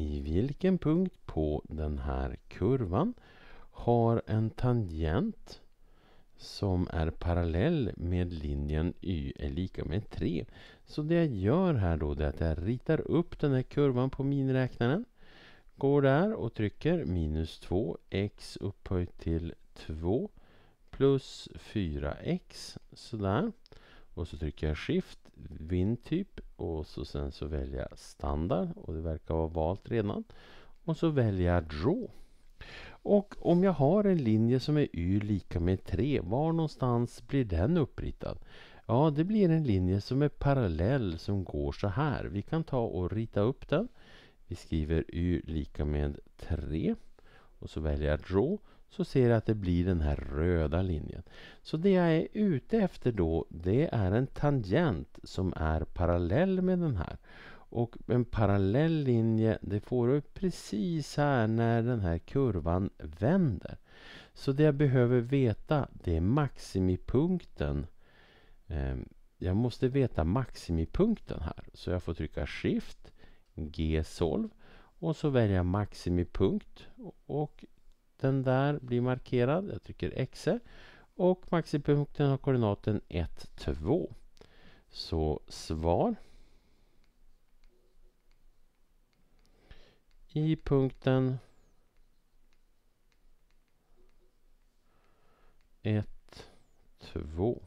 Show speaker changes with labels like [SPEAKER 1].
[SPEAKER 1] i vilken punkt på den här kurvan har en tangent som är parallell med linjen y är lika med 3. Så det jag gör här då är att jag ritar upp den här kurvan på miniräknaren. Går där och trycker minus 2 x upphöjt till 2 plus 4x sådär. Och så trycker jag Shift, vindtyp och så sen så väljer jag standard och det verkar vara valt redan. Och så väljer jag Draw. Och om jag har en linje som är y lika med 3, var någonstans blir den uppritad? Ja, det blir en linje som är parallell som går så här. Vi kan ta och rita upp den. Vi skriver y lika med 3 och så väljer jag Draw så ser jag att det blir den här röda linjen. Så det jag är ute efter då det är en tangent som är parallell med den här. Och en parallell linje det får du precis här när den här kurvan vänder. Så det jag behöver veta det är maximipunkten. Ehm, jag måste veta maximipunkten här. Så jag får trycka Shift, g SOLVE. Och så väljer jag maximipunkt och den där blir markerad. Jag trycker X och maxipunkten har koordinaten 1, 2. Så svar
[SPEAKER 2] i punkten
[SPEAKER 1] 1, 2.